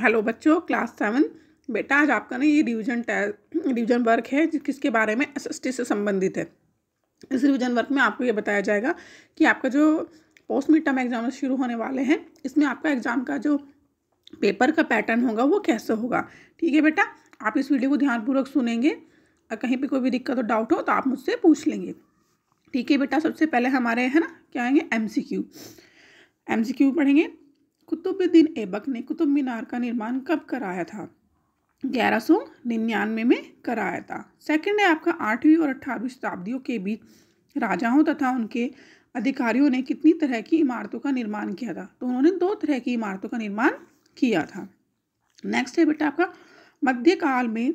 hello बच्चों class seven बेटा आज आपका ना ये रिवीजन रिवीजन वर्क है किसके बारे में एसएसटी से संबंधित है इस रिवीजन वर्क में आपको ये बताया जाएगा कि आपका जो पोस्ट मिड टर्म एग्जाम शुरू होने वाले हैं इसमें आपका एग्ज़ाम का जो पेपर का पैटर्न होगा वो कैसे होगा ठीक है बेटा आप इस वीडियो को ध्यानपूर्वक सुनेंगे और कहीं पर कोई भी दिक्कत और डाउट हो तो आप मुझसे पूछ लेंगे ठीक है बेटा सबसे पहले हमारे है ना क्या आएंगे M C Q M C Q पढ़ेंगे कुतुबुद्दीन ऐबक ने कुतुब मीनार का निर्माण कब कराया था ग्यारह सौ निन्यानवे में कराया था सेकंड है आपका आठवीं और अठारहवीं शताब्दियों के बीच राजाओं तथा उनके अधिकारियों ने कितनी तरह की इमारतों का निर्माण किया था तो उन्होंने दो तरह की इमारतों का निर्माण किया था नेक्स्ट है बेटा आपका मध्यकाल में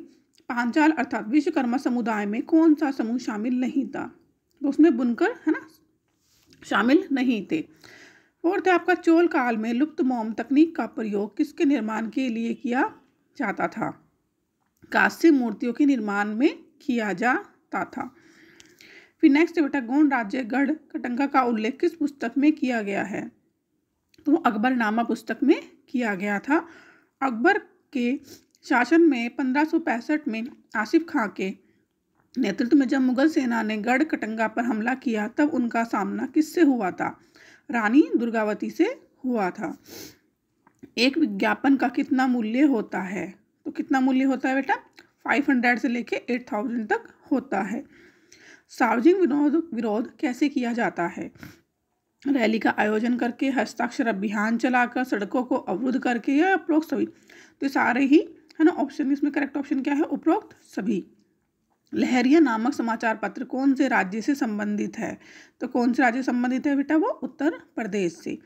पांचाल अर्थात विश्वकर्मा समुदाय में कौन सा समूह शामिल नहीं था तो उसमें बुनकर है ना शामिल नहीं थे फोर्थ तो है आपका चोल काल में लुप्त मोम तकनीक का प्रयोग किसके निर्माण के लिए किया जाता था कांस्य मूर्तियों के निर्माण में किया जाता था फिर नेक्स्ट बेटा गौंड राज्य गढ़ कटंगा का उल्लेख किस पुस्तक में किया गया है तो अकबर नामा पुस्तक में किया गया था अकबर के शासन में पंद्रह में आसिफ खां के नेतृत्व में जब मुगल सेना ने गढ़ कटंगा पर हमला किया तब उनका सामना किससे हुआ था रानी दुर्गावती से हुआ था एक विज्ञापन का कितना मूल्य होता है तो कितना मूल्य होता है बेटा फाइव हंड्रेड से लेके एट थाउजेंड तक होता है सार्वजनिक विरोध विरोध कैसे किया जाता है रैली का आयोजन करके हस्ताक्षर अभियान चलाकर सड़कों को अवरुद्ध करके या उपरोक्त सभी तो सारे ही है ना ऑप्शन इसमें करेक्ट ऑप्शन क्या है उपरोक्त सभी लहरिया नामक समाचार पत्र कौन से राज्य से संबंधित है तो कौन से राज्य संबंधित है बेटा वो उत्तर प्रदेश से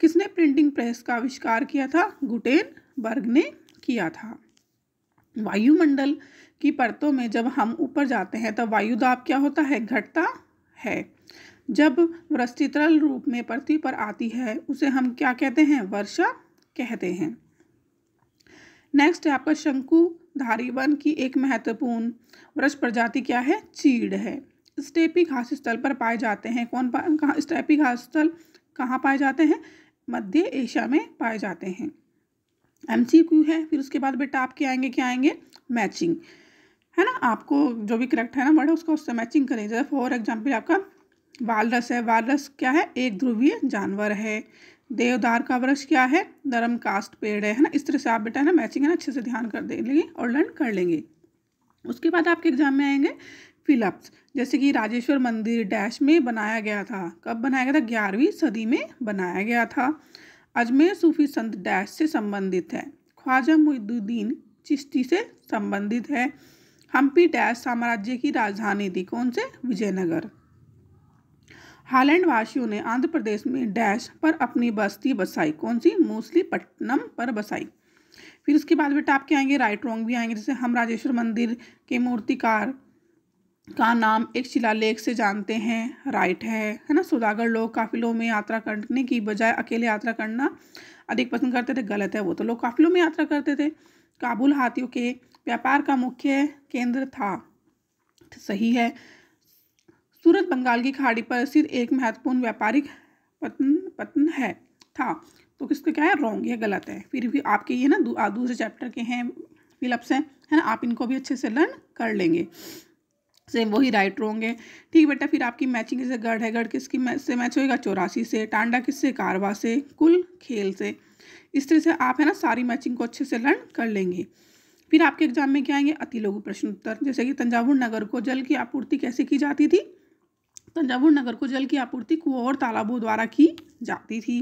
किसने प्रिंटिंग प्रेस का आविष्कार किया था गुटेन बर्ग ने किया था वायुमंडल की परतों में जब हम ऊपर जाते हैं तब वायु दाब क्या होता है घटता है जब वृष्टि तरल रूप में पृथ्वी पर आती है उसे हम क्या कहते हैं वर्षा कहते हैं नेक्स्ट है आपका शंकुधारी वन की एक महत्वपूर्ण वृक्ष प्रजाति क्या है चीड़ है स्टेपी घास स्थल पर पाए जाते हैं कौन पा स्टेपी घास स्थल कहाँ पाए जाते हैं मध्य एशिया में पाए जाते हैं एम सी क्यू है फिर उसके बाद बेटा आपके आएंगे क्या आएंगे मैचिंग है ना आपको जो भी करेक्ट है ना वर्ड उसको उससे मैचिंग करें जैसे फॉर एग्जाम्पल आपका वालरस है वालरस क्या है एक ध्रुवीय जानवर है देवदार का वृक्ष क्या है नरम कास्ट पेड़ है ना इस तरह से आप बेटा ना मैचिंग है ना अच्छे से ध्यान कर देंगे और लर्न कर लेंगे उसके बाद आपके एग्जाम में आएंगे फिलअप्स जैसे कि राजेश्वर मंदिर डैश में बनाया गया था कब बनाया गया था ग्यारहवीं सदी में बनाया गया था अजमेर सूफी संत डैश से संबंधित है ख्वाजा मुद्दीन चिश्ती से संबंधित है हम्पी डैश साम्राज्य की राजधानी थी कौन से विजयनगर हालैंड वासियों ने आंध्र प्रदेश में डैश पर अपनी बस्ती बसाई कौन सी पट्टनम पर बसाई फिर उसके बाद बेटा आपके आएंगे राइट रॉन्ग भी आएंगे जैसे हम राजेश्वर मंदिर के मूर्तिकार का नाम एक शिलालेख से जानते हैं राइट है है ना सुदागर लोग काफिलों में यात्रा करने की बजाय अकेले यात्रा करना अधिक पसंद करते थे गलत है वो तो लोग काफिलों में यात्रा करते थे काबुल हाथियों के व्यापार का मुख्य केंद्र था सही है सूरत बंगाल की खाड़ी पर स्थित एक महत्वपूर्ण व्यापारिक पतन पतन है था तो किसका क्या है रॉन्ग ये गलत है फिर भी आपके ये ना दूसरे चैप्टर के हैं फिलअप्स हैं है ना आप इनको भी अच्छे से लर्न कर लेंगे सेम वही राइट रोंगे ठीक बेटा फिर आपकी मैचिंग जैसे गढ़ है गढ़ किसकी मैच से मैच होएगा चौरासी से टांडा किससे कारवा से कुल खेल से इस तरह से आप है ना सारी मैचिंग को अच्छे से लर्न कर लेंगे फिर आपके एग्जाम में क्या आएंगे अति लघु प्रश्न उत्तर जैसे कि तंजावुर नगर को जल की आपूर्ति कैसे की जाती थी तंजावुर नगर को जल की आपूर्ति कुओं और तालाबों द्वारा की जाती थी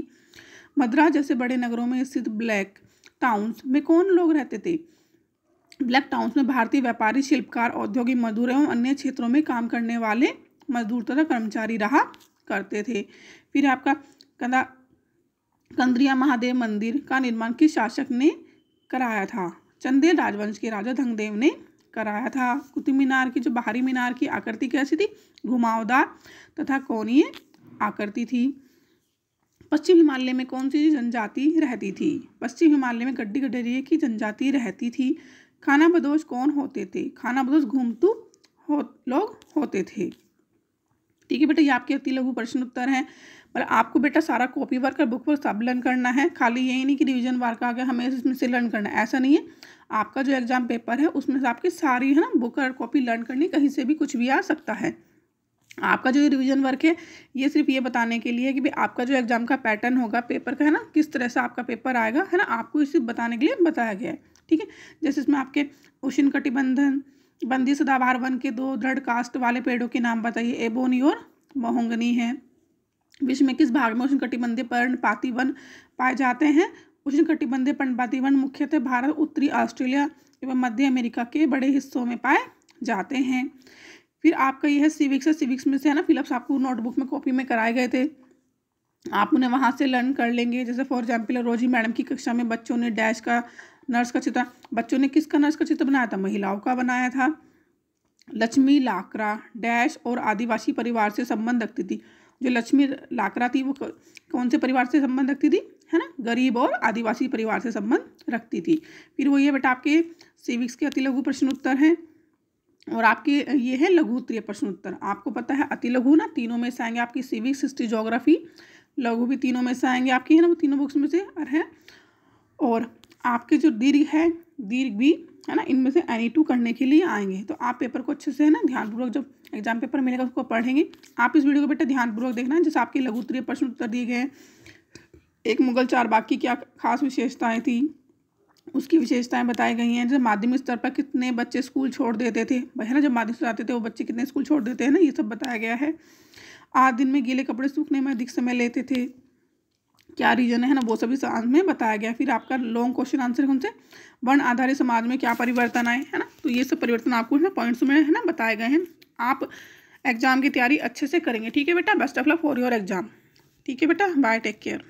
मद्रास जैसे बड़े नगरों में स्थित ब्लैक टाउन्स में कौन लोग रहते थे ब्लैक टाउन्स में भारतीय व्यापारी शिल्पकार औद्योगिक मजदूर एवं अन्य क्षेत्रों में काम करने वाले मजदूर तथा कर्मचारी रहा करते थे फिर आपका कंदा कंद्रिया महादेव मंदिर का निर्माण किस शासक ने कराया था चंदेल राजवंश के राजा धंगदेव ने कराया था कुतुब मीनार की जो बाहरी मीनार की आकृति कैसी थी घुमावदार तथा कोणीय आकृति थी पश्चिम हिमालय में कौन सी जनजाति रहती थी पश्चिम हिमालय में गड्डी गडरिए की जनजाति रहती थी खाना बदोश कौन होते थे खाना बदोश घूमतू हो लोग होते थे ठीक है बेटा ये आपके अति लघु प्रश्न उत्तर हैं मतलब आपको बेटा सारा कॉपी वर्क और बुक वर्क सब लर्न करना है खाली यही नहीं कि रिविजन वर्क आ गया हमें इसमें से लर्न करना है ऐसा नहीं है आपका जो एग्ज़ाम पेपर है उसमें से आपकी सारी है ना बुक और कॉपी लर्न करनी कहीं से भी कुछ भी आ सकता है आपका जो रिवीजन वर्क है ये सिर्फ ये बताने के लिए कि भाई आपका जो एग्ज़ाम का पैटर्न होगा पेपर का है ना किस तरह से आपका पेपर आएगा है ना आपको इसे बताने के लिए बताया गया है ठीक है जैसे इसमें आपके उष्ण कटिबंधन बंदी सदाबार वन के दो दृढ़ कास्ट वाले पेड़ों के नाम बताइए एबोनी और महोंगनी है विश्व में किस भाग में उष्ण कटिबंधीय पर्णपाती वन पाए जाते हैं उष्ण कटिबंधीय पर्णपाती वन मुख्यतः भारत उत्तरी ऑस्ट्रेलिया एवं मध्य अमेरिका के बड़े हिस्सों में पाए जाते हैं फिर आपका यह है सिविक्स है सिविक्स में से है ना फिलअप्स आपको नोटबुक में कॉपी में कराए गए थे आप उन्हें वहाँ से लर्न कर लेंगे जैसे फॉर एग्जाम्पल रोजी मैडम की कक्षा में बच्चों ने डैश का नर्स का चित्र बच्चों ने किसका नर्स का चित्र बनाया था महिलाओं का बनाया था लक्ष्मी लाकरा डैश और आदिवासी परिवार से संबंध रखती थी जो लक्ष्मी लाकरा थी वो कौन से परिवार से संबंध रखती थी है ना गरीब और आदिवासी परिवार से संबंध रखती थी फिर वो ये बेटा आपके सिविक्स के अति लघु प्रश्नोत्तर हैं और आपके ये है लघु उत्तरीय प्रश्नोत्तर आपको पता है अति लघु ना तीनों में से आएंगे आपकी सिविक्स हिस्ट्री जोग्राफी लघु भी तीनों में से आएंगे आपकी है ना वो तीनों बुक्स में से है और आपके जो दीर्घ है दीर्घ भी है ना इनमें से एनी टू करने के लिए आएंगे तो आप पेपर को अच्छे से है ना ध्यानपूर्वक जब एग्जाम पेपर मिलेगा उसको पढ़ेंगे आप इस वीडियो को बेटा ध्यानपूर्वक देखना जैसे आपके लघु उत्तरीय प्रश्न उत्तर दिए गए एक मुगल बाग की क्या खास विशेषताएँ थी उसकी विशेषताएं बताई गई हैं जैसे माध्यमिक स्तर पर कितने बच्चे स्कूल छोड़ देते थे है ना जब माध्यमिक स्तर आते थे वो बच्चे कितने स्कूल छोड़ देते हैं ना ये सब बताया गया है आठ दिन में गीले कपड़े सूखने में अधिक समय लेते थे क्या रीजन है ना वो सभी समाज में बताया गया फिर आपका लॉन्ग क्वेश्चन आंसर कौन से वर्ण आधारित समाज में क्या परिवर्तन आए है ना तो ये सब परिवर्तन आपको है ना पॉइंट्स में है ना बताए गए हैं आप एग्जाम की तैयारी अच्छे से करेंगे ठीक है बेटा best of luck for your exam ठीक है बेटा बाय टेक केयर